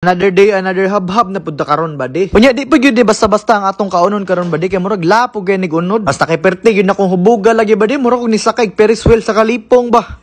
Another day, another hab-hab na pud karon badi. di. di pud yun di basta-basta ang atong kaunon karon badi. di kay murag lapo gyud ni unod. Basta kay perte yun na kung hubuga lagi badi. di murag ni sakay Ferris wheel sa kalipong ba.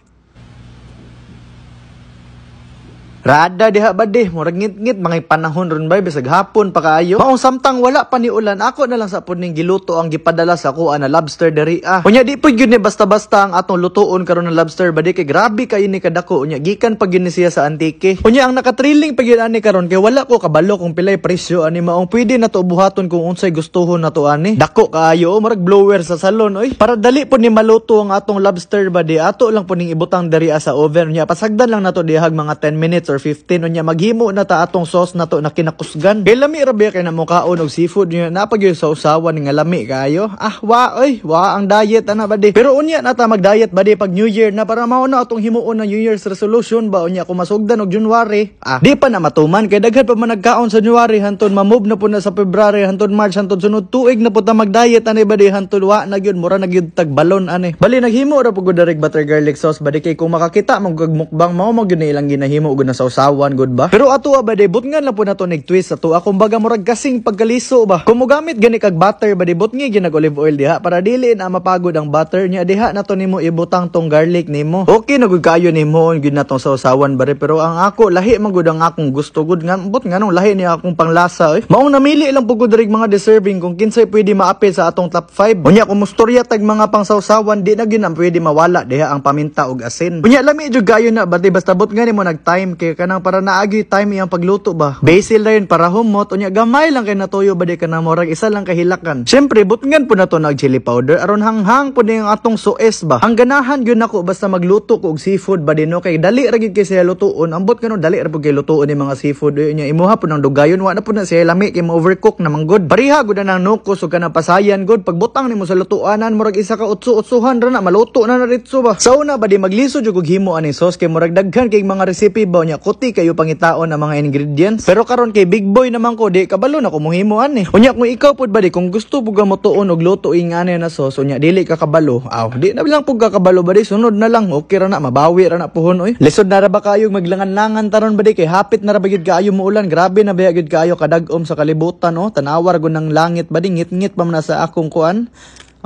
Rada diha ba di, murag ngit-ngit mga panahon ron bay bisag hapon pa kaayo. Maong samtang wala pa ni ulan, ako na lang sa puning giluto ang gipadala sa kuha na lobster deri ah. Unya di pud gyud ni basta-basta ang atong lutuon karon ng lobster ba kay grabe kayo ni kadako unya gikan pa gyud siya sa antike. Unya ang nakatrilling pa gyud ani karon kay wala ko kabalo kung pilay presyo ani maong pwede na to buhaton kung unsay gustuhon na to ani. Dako kaayo oh, murag blower sa salon oy. Para dali pud ni maluto ang atong lobster ba ato lang pud ning ibutang diri ah, sa oven unya pasagdan lang nato dihag mga 10 minutes or December 15 unya maghimo na ta atong sauce na to na kinakusgan. Kay lami ba kay na mukaon og seafood niya napagyo sa usawan nga lami kayo. Ah wa oy wa ang diet ana ba di. Pero unya na ta mag-diet ba di pag New Year na para mao na atong himuon na New Year's resolution ba unya ko masugdan og January. Ah di pa na matuman kay daghan pa man nagkaon sa January hantud ma-move na po na sa February hantud March hantud sunod tuig na po ta mag-diet ana ba di hantud wa na gyud mura na gyud tag balon ani. Bali naghimo ra pagod direct butter garlic sauce ba di kay kung makakita mo gagmukbang mao mo gyud ilang ginahimo og na sa sausawan good ba? Pero ato ah, ba debut nga lang po nato nag-twist ato ah, kumbaga murag kasing pagkaliso ba. Kung mogamit gani kag butter ba debut nga ginag olive oil diha para dili na mapagod ang butter niya diha nato nimo ibutang tong garlic nimo. Okay na gud kayo nimo gud na tong sausawan bare pero ang ako lahi man gud ang akong gusto gud nga but nganong lahi ni akong panglasa eh. Maong namili lang pugod rig mga deserving kung kinsay pwede maapil sa atong top 5. Unya kung mustorya tag mga pangsawsawan di na gyud pwede mawala diha ang paminta ug asin. Unya lami jud kayo na bati basta but nga nimo nag time kay kanang para naagi time iyang pagluto ba. Basil ra para humot unya gamay lang kay natuyo ba di ka na morag isa lang kahilakan. Syempre butngan po na to nag chili powder aron hanghang po ning atong sues ba. Ang ganahan gyud nako basta magluto ko og seafood ba no? kay dali ra gyud kay sila lutuon. Ambot kanon dali ra pud kay lutuon ni mga seafood unya imuha po ng dugayon wa na po na siya lami kay ma-overcook na manggod. Bariha, gud na nang nuko so kana pasayan gud pagbutang nimo sa lutuanan murag isa ka utsu utsuhan ra na maluto na na ritso ba. Sa una ba di magliso jugog og himo ani sauce kay murag daghan kay mga recipe ba unya na kuti kayo pangitaon ang mga ingredients. Pero karon kay big boy naman ko, di kabalo na kumuhimuan eh. Unya kung ikaw pud ba di kung gusto puga mo tuon og lutuin nga na sauce, unya dili ka kabalo. Aw, di na lang pug kabalo ba di sunod na lang. Okay ra na mabawi ra na puhon oy. Lesod na ra ba kayo maglangan-langan taron ba di kay hapit na ra ba gyud kaayo muulan. Grabe na ba gyud kaayo kadagom sa kalibutan oh. Tanawar gun ng langit ba di ngit-ngit pa man sa akong kuan.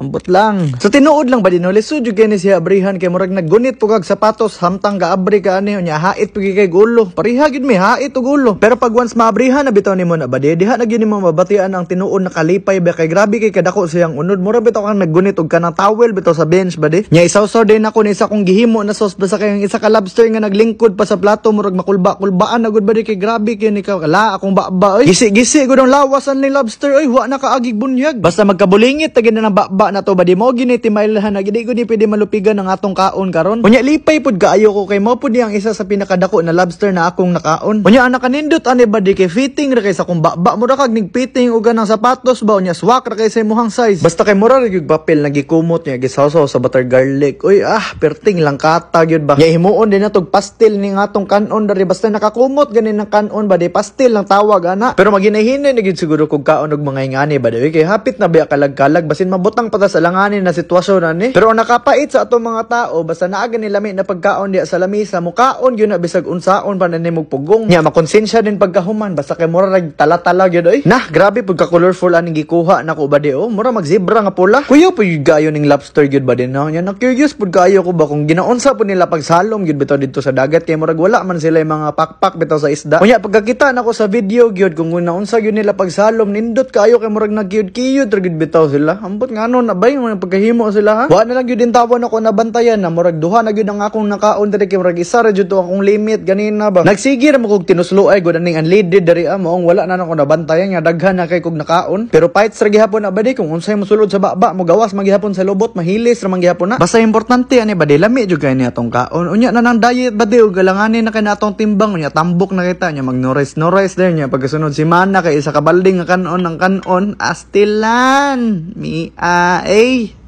Ambot lang. So tinuod lang ba din ulit sudyo kini si abrihan kay murag naggunit po kag sapatos hamtang ka abri ka ani unya hait pigi kay gulo. Pariha gid mi hait og gulo. Pero pag once maabrihan na bitaw nimo na ba di diha na gyud nimo mabatian ang tinuod nakalipay ba kay grabe kay kadako siyang unod. Mura bitaw kang naggunit og kanang towel bitaw sa bench ba di. Nya isaw-saw din ako ni isa kong gihimo na sauce basta kay isa ka lobster nga naglingkod pa sa plato murag makulba-kulbaan na ba di kay grabe kay ni ka la akong baaba oy. Gisi-gisi gud ang lawasan ni lobster oy wa na kaagig bunyag. Basta magkabulingit tagay na ng baaba na to ba di mo gini timailhan na gidi ko ni pwede malupigan ng atong kaon karon. Unya lipay pud kaayo ko kay mo pud ang isa sa pinakadako na lobster na akong nakaon. Unya anak kanindot ani ba di kay fitting ra kay sa kung baba mo ra kag nigfitting og ng sapatos ba unya swak ra kay sa imong size. Basta kay mura ra gyud papel nagikumot niya gisawsaw sa butter garlic. oy ah perting lang kata gyud ba. Nya himuon din natog pastel ni atong kanon dari basta nakakumot ganin ng kanon ba di pastel lang tawag ana. Pero maginahinin gyud siguro kog kaon og mga ingani ba di kay hapit na ba kalag-kalag basin mabutang pa sa langanin na sitwasyon ani. Pero nakapait sa ato mga tao basta naaga nila may na pagkaon diya sa lamisa mukaon yun na bisag unsaon pa ni pugong. Nya makonsensya din pagkahuman basta kay mura rag tala-tala gyud oy. Nah, grabe pagka colorful aning gikuha nako ba di oh. Mura mag zebra nga pula. Kuya po yung gayo ning lobster gyud ba din no? Nya na curious pud kayo ko ba kung ginaunsa po nila pagsalom gyud bitaw didto sa dagat kay murag wala man sila yung mga pakpak bitaw sa isda. Kunya pagkakita nako sa video gyud kung unsa gyud nila pagsalom nindot kayo kay murag nag kiyod gyud bitaw sila. Ambot ngano Tanaw na bay mga pagkahimo sila ha. Wa na lang gyud tawon ako nabantayan na murag duha na gyud ang akong nakaon diri kay murag isa ra to akong limit ganin na ba. Nagsige ra mo kog ay gud aning unleaded diri amo ah, ang wala na nako nabantayan nga daghan na kay kog nakaon. Pero fights ra gihapon na di kung unsay mosulod sa baba mo gawas magihapon sa lobot mahilis ra man na. Basta importante ani ba di lami jud kay ni atong kaon. Unya na nang diet ba di galanganin na kay natong timbang unya tambok na kita nya magnores nores der nya pagkasunod semana kay isa ka balding nga kanon ang kanon astilan mi -a ay eh.